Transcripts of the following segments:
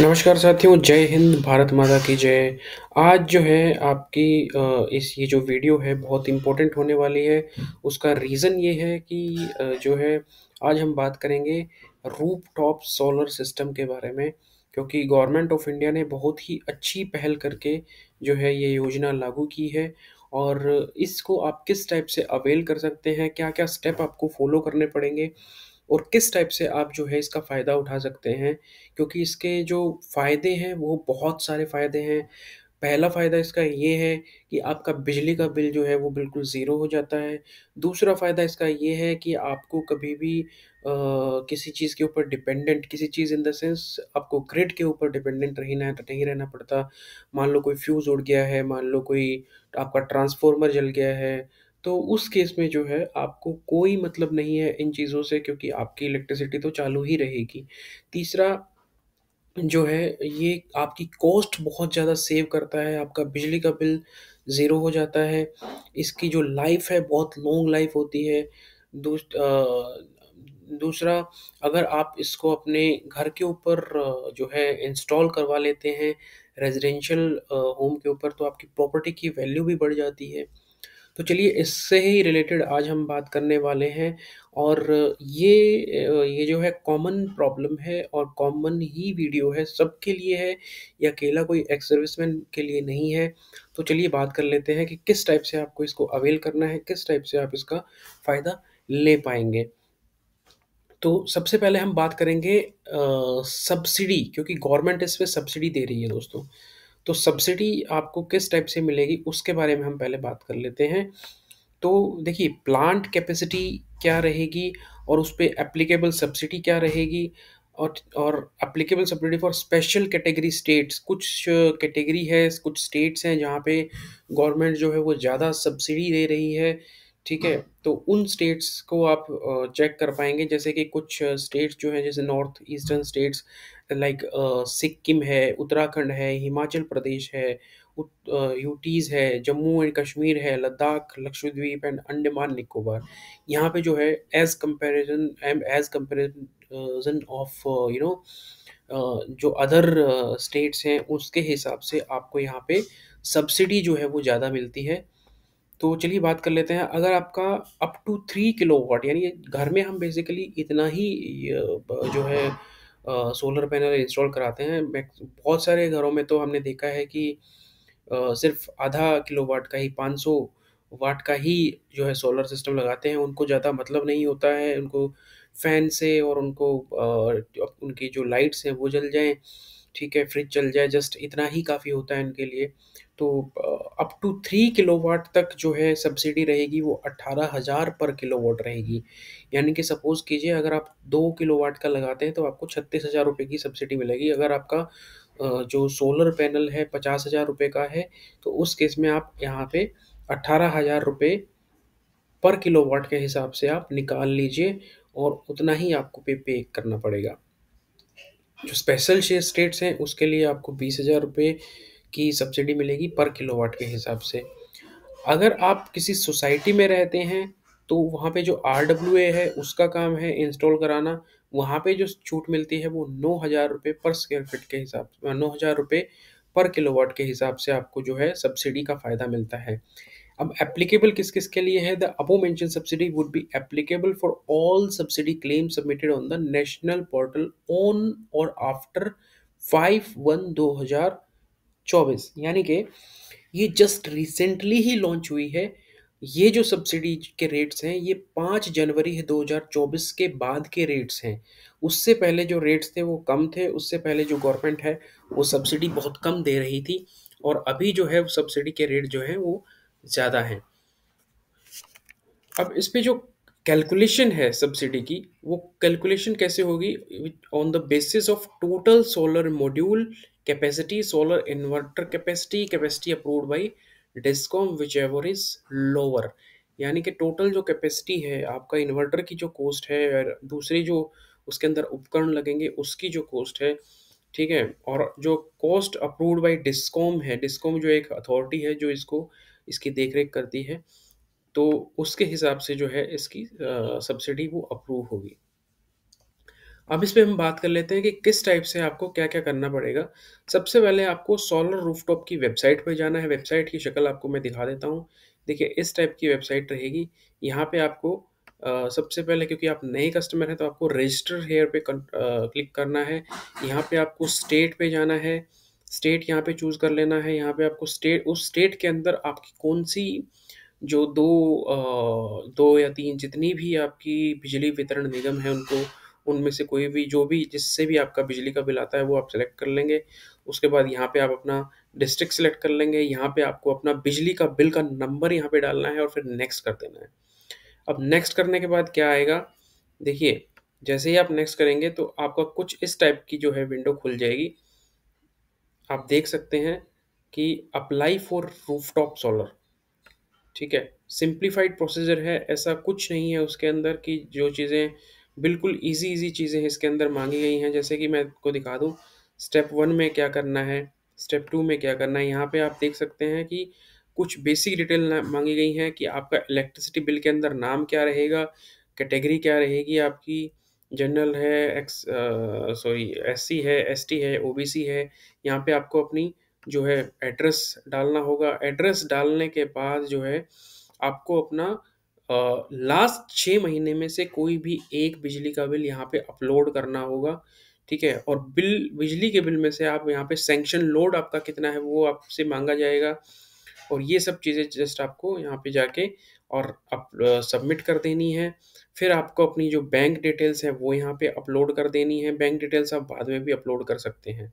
नमस्कार साथियों जय हिंद भारत माता की जय आज जो है आपकी इस ये जो वीडियो है बहुत इम्पोर्टेंट होने वाली है उसका रीज़न ये है कि जो है आज हम बात करेंगे रूप टॉप सोलर सिस्टम के बारे में क्योंकि गवर्नमेंट ऑफ इंडिया ने बहुत ही अच्छी पहल करके जो है ये योजना लागू की है और इसको आप किस टाइप से अवेल कर सकते हैं क्या क्या स्टेप आपको फॉलो करने पड़ेंगे और किस टाइप से आप जो है इसका फ़ायदा उठा सकते हैं क्योंकि इसके जो फ़ायदे हैं वो बहुत सारे फ़ायदे हैं पहला फ़ायदा इसका ये है कि आपका बिजली का बिल जो है वो बिल्कुल ज़ीरो हो जाता है दूसरा फ़ायदा इसका ये है कि आपको कभी भी आ, किसी चीज़ के ऊपर डिपेंडेंट किसी चीज़ इन द सेंस आपको ग्रिड के ऊपर डिपेंडेंट रहना तो नहीं रहना पड़ता मान लो कोई फ्यूज़ उड़ गया है मान लो कोई आपका ट्रांसफॉर्मर जल गया है तो उस केस में जो है आपको कोई मतलब नहीं है इन चीज़ों से क्योंकि आपकी इलेक्ट्रिसिटी तो चालू ही रहेगी। तीसरा जो है ये आपकी कॉस्ट बहुत ज़्यादा सेव करता है, आपका बिजली का बिल ज़ीरो हो जाता है, इसकी जो लाइफ़ है बहुत लॉन्ग लाइफ़ होती है। दूस आ, दूसरा अगर आप इसको अपने घर के ऊपर जो है इंस्टॉल करवा लेते हैं रेज़िडेंशियल होम के ऊपर तो आपकी प्रॉपर्टी की वैल्यू भी बढ़ जाती है। तो चलिए इससे ही रिलेटेड आज हम बात करने वाले हैं और ये ये जो है कॉमन प्रॉब्लम है और कॉमन ही वीडियो है सबके लिए है या अकेला कोई एक्स सर्विसमैन के लिए नहीं है तो चलिए बात कर लेते हैं कि किस टाइप से आपको इसको अवेल करना है किस टाइप से आप इसका फ़ायदा ले पाएंगे तो सबसे पहले हम बात करेंगे सब्सिडी क्योंकि गवर्नमेंट इस पर सब्सिडी दे रही है दोस्तों तो सब्सिडी आपको किस टाइप से मिलेगी उसके बारे में हम पहले बात कर लेते हैं तो देखिए प्लांट कैपेसिटी क्या रहेगी और उस पर एप्लीकेबल सब्सिडी क्या रहेगी और और applicable subsidy for special category states कुछ कैटेगरी है कुछ स्टेट्स हैं जहाँ पे गवर्नमेंट जो है वो ज़्यादा सब्सिडी दे रही है ठीक है तो उन स्टेट्स को आप चेक कर पाएंगे जैसे कि कुछ स्टेट्स जो हैं जैसे north eastern states like Sikkim uh, है, उत्तराखंड है, हिमाचल प्रदेश है, यूटीज़ uh, है, जम्मू एंड कश्मीर है, लद्दाख, लक्षद्वीप एंड अंडमान निकोबार। यहाँ पे जो है as comparison um as comparison of you know जो अदर स्टेट्स uh, हैं उसके हिसाब से आपको यहाँ पे सब्सिडी जो है वो ज़्यादा मिलती है। तो चलिए बात कर लेते हैं अगर आपका अप टू किलो किलोवाट यानी घर में हम बेसिकली इतना ही जो है सोलर पैनल इंस्टॉल कराते हैं बहुत सारे घरों में तो हमने देखा है कि सिर्फ आधा किलो वाट का ही 500 वाट का ही जो है सोलर सिस्टम लगाते हैं उनको ज़्यादा मतलब नहीं होता है उनको फैन से और उनको उनकी जो लाइट्स हैं वो जल जाएँ ठीक है फ्रिज चल जाए जस्ट इतना ही काफ़ी होता है इनके लिए तो अप टू थ्री किलोवाट तक जो है सब्सिडी रहेगी वो अट्ठारह हज़ार पर किलोवाट रहेगी यानी कि सपोज़ कीजिए अगर आप दो किलोवाट का लगाते हैं तो आपको छत्तीस हज़ार रुपये की सब्सिडी मिलेगी अगर आपका जो सोलर पैनल है पचास हज़ार रुपये का है तो उस केस में आप यहाँ पे अट्ठारह हज़ार रुपये पर किलोवाट के हिसाब से आप निकाल लीजिए और उतना ही आपको पे पे करना पड़ेगा जो स्पेशल शेयर स्टेट्स हैं उसके लिए आपको बीस हज़ार रुपये की सब्सिडी मिलेगी पर किलोवाट के हिसाब से अगर आप किसी सोसाइटी में रहते हैं तो वहाँ पे जो आर डब्ल्यू ए है उसका काम है इंस्टॉल कराना वहाँ पे जो छूट मिलती है वो नौ हज़ार रुपये पर स्क्वायर फिट के हिसाब से नौ हज़ार रुपये पर किलोवाट के हिसाब से आपको जो है सब्सिडी का फ़ायदा मिलता है अब एप्लीकेबल किस किस के लिए है the above mention subsidy would be applicable for all subsidy claim submitted on the national portal on और आफ्टर फाइव वन दो हजार चौबीस यानी कि ये जस्ट रिसेंटली ही लॉन्च हुई है ये जो सब्सिडी के रेट्स हैं ये पाँच जनवरी है चौबीस के बाद के रेट्स हैं उससे पहले जो रेट्स थे वो कम थे उससे पहले जो गवर्नमेंट है वो सब्सिडी बहुत कम दे रही थी और अभी जो है सब्सिडी के रेट जो है वो ज़्यादा हैं अब इस पर जो कैलकुलेशन है सब्सिडी की वो कैलकुलेशन कैसे होगी on the basis of total solar module capacity solar inverter capacity capacity approved by discom which ever is lower यानी कि टोटल जो कैपेसिटी है आपका इन्वर्टर की जो कॉस्ट है और दूसरी जो उसके अंदर उपकरण लगेंगे उसकी जो कॉस्ट है ठीक है और जो कॉस्ट अप्रूव्ड बाय डिस्कॉम है डिस्कॉम जो एक अथॉरिटी है जो इसको uh, इसकी देख रेख करती है तो उसके हिसाब से जो है इसकी सब्सिडी वो अप्रूव होगी अब इस पर हम बात कर लेते हैं कि किस टाइप से आपको क्या क्या करना पड़ेगा सबसे पहले आपको सोलर रूफटॉप की वेबसाइट पर जाना है वेबसाइट की शक्ल आपको मैं दिखा देता हूँ देखिए इस टाइप की वेबसाइट रहेगी यहाँ पे आपको आ, सबसे पहले क्योंकि आप नए कस्टमर हैं तो आपको रजिस्टर हेयर पे क्लिक करना है यहाँ पे आपको स्टेट पे जाना है स्टेट यहाँ पे चूज कर लेना है यहाँ पे आपको स्टेट उस स्टेट के अंदर आपकी कौन सी जो दो आ, दो या तीन जितनी भी आपकी बिजली वितरण निगम है उनको उनमें से कोई भी जो भी जिससे भी आपका बिजली का बिल आता है वो आप सेलेक्ट कर लेंगे उसके बाद यहाँ पे आप अपना डिस्ट्रिक्ट सेलेक्ट कर लेंगे यहाँ पे आपको अपना बिजली का बिल का नंबर यहाँ पे डालना है और फिर नेक्स्ट कर देना है अब नेक्स्ट करने के बाद क्या आएगा देखिए जैसे ही आप नेक्स्ट करेंगे तो आपका कुछ इस टाइप की जो है विंडो खुल जाएगी आप देख सकते हैं कि apply for roof top solar ठीक है सिंप्लीफाइड प्रोसीजर है ऐसा कुछ नहीं है उसके अंदर कि जो चीज़ें बिल्कुल इजी इजी चीज़ें इसके अंदर मांगी गई हैं जैसे कि मैं आपको दिखा दूँ स्टेप वन में क्या करना है स्टेप टू में क्या करना है यहाँ पे आप देख सकते हैं कि कुछ बेसिक डिटेल मांगी गई हैं कि आपका इलेक्ट्रिसिटी बिल के अंदर नाम क्या रहेगा कैटेगरी क्या रहेगी आपकी जनरल है एक्स सॉरी एससी है एसटी है ओबीसी है यहाँ पे आपको अपनी जो है एड्रेस डालना होगा एड्रेस डालने के बाद जो है आपको अपना लास्ट छः महीने में से कोई भी एक बिजली का बिल यहाँ पे अपलोड करना होगा ठीक है और बिल बिजली के बिल में से आप यहाँ पे सेंक्शन लोड आपका कितना है वो आपसे मांगा जाएगा और ये सब चीज़ें जस्ट आपको यहाँ पे जाके और अप सबमिट कर देनी है फिर आपको अपनी जो बैंक डिटेल्स है वो यहाँ पे अपलोड कर देनी है बैंक डिटेल्स आप बाद में भी अपलोड कर सकते हैं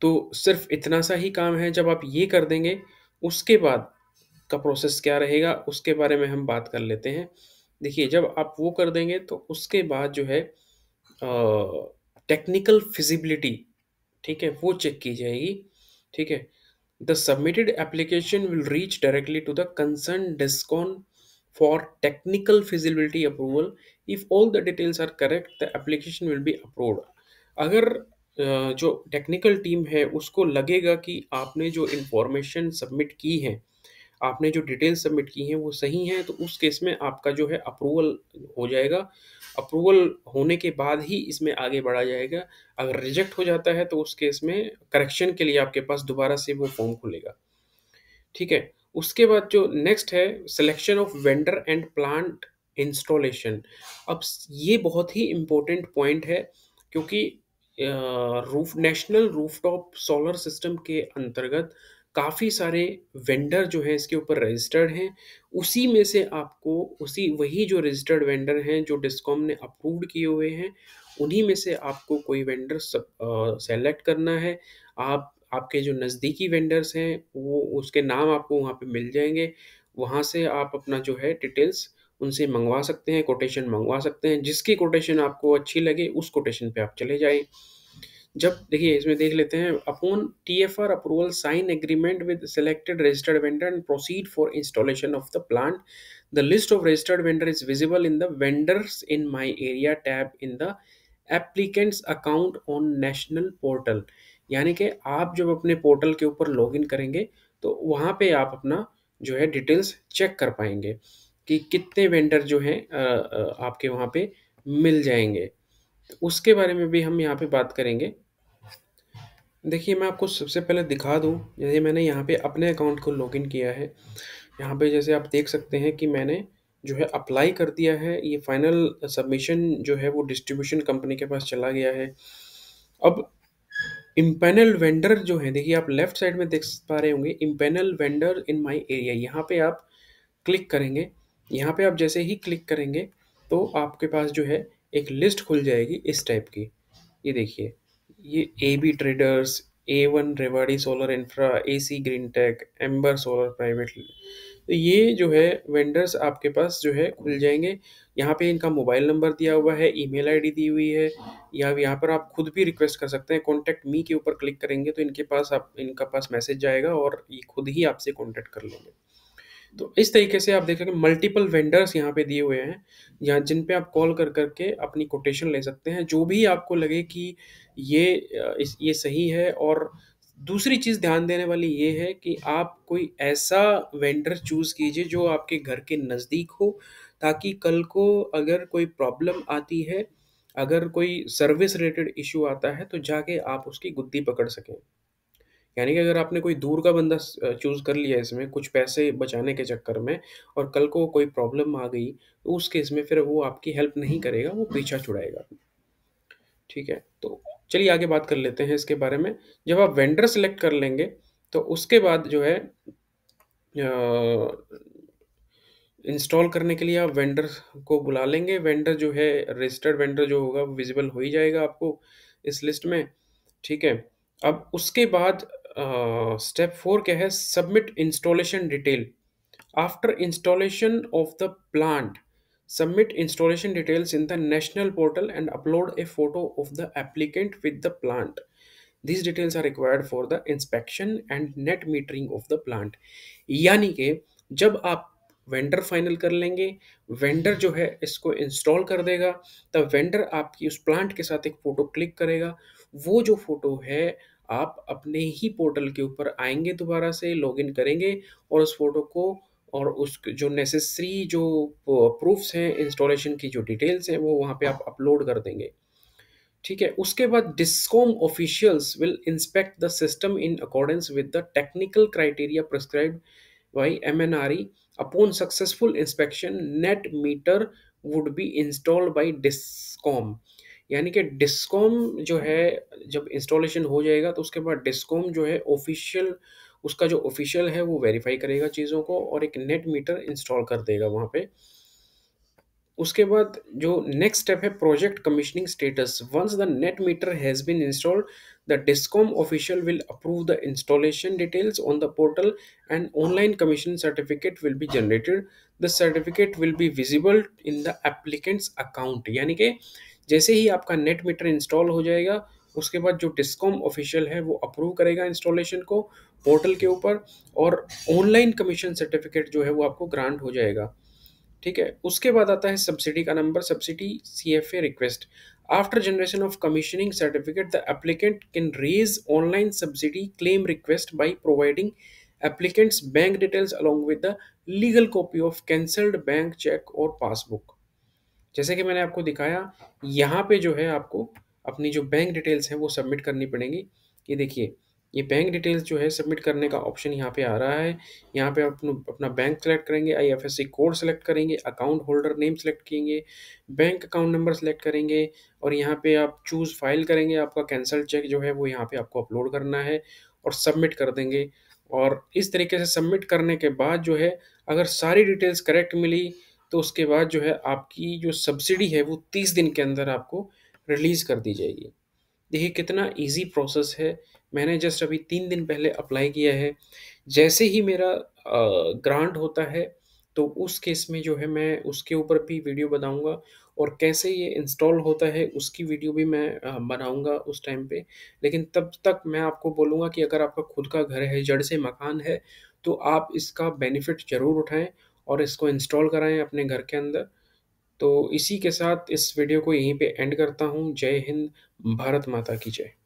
तो सिर्फ इतना सा ही काम है जब आप ये कर देंगे उसके बाद का प्रोसेस क्या रहेगा उसके बारे में हम बात कर लेते हैं देखिए जब आप वो कर देंगे तो उसके बाद जो है टेक्निकल फिजिबिलिटी ठीक है वो चेक की जाएगी ठीक है The submitted application will reach directly to the concerned discon for technical feasibility approval. If all the details are correct, the application will be approved. agar uh, जो टेक्निकल टीम है उसको लगेगा कि आपने जो इन्फॉर्मेशन सबमिट की है आपने जो डिटेल सबमिट की हैं वो सही हैं तो उस केस में आपका जो है अप्रूवल हो जाएगा अप्रूवल होने के बाद ही इसमें आगे बढ़ा जाएगा अगर रिजेक्ट हो जाता है तो उस केस में करेक्शन के लिए आपके पास दोबारा से वो फॉर्म खुलेगा ठीक है उसके बाद जो नेक्स्ट है selection of vendor and plant installation अब ये बहुत ही इम्पोर्टेंट पॉइंट है क्योंकि roof national rooftop solar system के अंतर्गत काफ़ी सारे वेंडर जो है इसके ऊपर रजिस्टर्ड हैं उसी में से आपको उसी वही जो रजिस्टर्ड वेंडर हैं जो डिस्कॉम ने अप्रूव्ड किए हुए हैं उन्हीं में से आपको कोई वेंडर सेलेक्ट करना है आप आपके जो नज़दीकी वेंडर्स हैं वो उसके नाम आपको वहाँ पे मिल जाएंगे वहाँ से आप अपना जो है डिटेल्स उनसे मंगवा सकते हैं कोटेशन मंगवा सकते हैं जिसकी कोटेशन आपको अच्छी लगे उस कोटेशन पे आप चले जाएँ जब देखिए इसमें देख लेते हैं upon TFR approval sign agreement with selected registered vendor and proceed for installation of the plant the list of registered vendor is visible in the vendors in my area tab in the applicants account on national portal यानी कि आप जब अपने portal के ऊपर इन करेंगे तो वहाँ पर आप अपना जो है डिटेल्स चेक कर पाएंगे कि कितने वेंडर जो हैं आपके वहाँ पे मिल जाएंगे तो उसके बारे में भी हम यहाँ पे बात करेंगे देखिए मैं आपको सबसे पहले दिखा दूँ जैसे मैंने यहाँ पे अपने अकाउंट को लॉगिन किया है यहाँ पे जैसे आप देख सकते हैं कि मैंने जो है अप्लाई कर दिया है ये फाइनल सबमिशन जो है वो डिस्ट्रीब्यूशन कंपनी के पास चला गया है अब इम्पेनल वेंडर जो है देखिए आप लेफ्ट साइड में देख पा रहे होंगे empanel vendor in my area यहाँ पर आप क्लिक करेंगे यहाँ पर आप जैसे ही क्लिक करेंगे तो आपके पास जो है एक लिस्ट खुल जाएगी इस टाइप की ये देखिए ये A B traders A one Rewari solar infra A C green tech amber solar private तो ये जो है वेंडर्स आपके पास जो है खुल जाएंगे यहाँ पे इनका मोबाइल नंबर दिया हुआ है ईमेल आईडी दी हुई है या यहाँ पर आप खुद भी रिक्वेस्ट कर सकते हैं कॉन्टैक्ट मी के ऊपर क्लिक करेंगे तो इनके पास आप इनका पास मैसेज जाएगा और ये खुद ही आपसे कॉन्टैक्ट कर लेंगे तो इस तरीके से आप देख सकते हैं मल्टीपल वेंडर्स यहाँ पे दिए हुए हैं यहाँ जिन पे आप कॉल कर करके अपनी कोटेशन ले सकते हैं जो भी आपको लगे कि ये इस ये सही है और दूसरी चीज़ ध्यान देने वाली ये है कि आप कोई ऐसा वेंडर चूज़ कीजिए जो आपके घर के नज़दीक हो ताकि कल को अगर कोई प्रॉब्लम आती है अगर कोई सर्विस रिलेटेड इशू आता है तो जाके आप उसकी गुद्दी पकड़ सकें यानी कि अगर आपने कोई दूर का बंदा चूज़ कर लिया इसमें कुछ पैसे बचाने के चक्कर में और कल को कोई प्रॉब्लम आ गई, तो उस केस में फिर वो आपकी हेल्प नहीं करेगा, वो पीछा छुड़ाएगा। ठीक है? तो चलिए आगे बात कर लेते हैं इसके बारे में। जब आप वेंडर सेलेक्ट कर लेंगे, तो उसके बाद जो है इंस्टॉल करने के लिए आप वेंडर को बुला लेंगे। वेंडर जो है रजिस्टर्ड वेंडर जो होगा विज़िबल हो ही जाएगा आपको इस लिस्ट में। ठीक है? अब उसके बाद स्टेप फोर क्या है submit installation detail after installation of the plant submit installation details in the national portal and upload a photo of the applicant with the plant these details are required for the inspection and net metering of the plant यानी कि जब आप vendor final कर लेंगे vendor जो है इसको install कर देगा तब वेंडर आपकी उस प्लांट के साथ एक फ़ोटो क्लिक करेगा वो जो फ़ोटो है आप अपने ही पोर्टल के ऊपर आएंगे दोबारा से लॉगिन करेंगे और उस फोटो को और उस जो नेसेसरी जो प्रूफ्स हैं इंस्टॉलेशन की जो डिटेल्स हैं वो वहाँ पे आप अपलोड कर देंगे ठीक है उसके बाद discom officials will inspect the system in accordance with the technical criteria prescribe by M N R E upon successful inspection net meter would be installed by discom यानी कि डिस्कॉम जो है जब इंस्टॉलेशन हो जाएगा तो उसके बाद डिस्कॉम जो है ऑफिशियल उसका जो ऑफिशियल है वो वेरीफाई करेगा चीज़ों को और एक नेट मीटर इंस्टॉल कर देगा वहाँ पे उसके बाद जो नेक्स्ट स्टेप है project commissioning status once the net meter has been installed the discom official will approve the installation details on the portal and online commission certificate will be generated the certificate will be visible in the applicants account यानी कि जैसे ही आपका net metre install हो जाएगा उसके बाद जो discom official है वो अप्रूव करेगा इंस्टॉलेशन को पोर्टल के ऊपर और ऑनलाइन कमीशन सर्टिफिकेट जो है वो आपको ग्रांट हो जाएगा ठीक है उसके बाद आता है सब्सिडी का number subsidy C F A request after generation of commissioning certificate the applicant can raise online subsidy claim request by providing applicants bank details along with the legal copy of cancelled bank cheque और passbook जैसे कि मैंने आपको दिखाया यहाँ पे जो है आपको अपनी जो बैंक डिटेल्स हैं वो सबमिट करनी पड़ेंगी ये देखिए ये बैंक डिटेल्स जो है सबमिट करने का ऑप्शन यहाँ पे आ रहा है यहाँ पे आप अपना बैंक सेलेक्ट करेंगे आईएफएससी कोड सेलेक्ट करेंगे अकाउंट होल्डर नेम सेलेक्ट करेंगे बैंक अकाउंट नंबर सेलेक्ट करेंगे और यहाँ पे आप चूज़ फाइल करेंगे आपका कैंसल चेक जो है वो यहाँ पे आपको अपलोड करना है और सबमिट कर देंगे और इस तरीके से सबमिट करने के बाद जो है अगर सारी डिटेल्स करेक्ट मिली तो उसके बाद जो है आपकी जो सब्सिडी है वो तीस दिन के अंदर आपको रिलीज़ कर दी जाएगी देखिए कितना इजी प्रोसेस है मैंने जस्ट अभी तीन दिन पहले अप्लाई किया है जैसे ही मेरा ग्रांट होता है तो उस केस में जो है मैं उसके ऊपर भी वीडियो बनाऊंगा और कैसे ये इंस्टॉल होता है उसकी वीडियो भी मैं बनाऊंगा उस टाइम पे लेकिन तब तक मैं आपको बोलूँगा कि अगर आपका खुद का घर है जड़ से मकान है तो आप इसका बेनिफिट ज़रूर उठाएं और इसको इंस्टॉल कराएं अपने घर के अंदर तो इसी के साथ इस वीडियो को यहीं पे एंड करता हूँ जय हिंद भारत माता की जय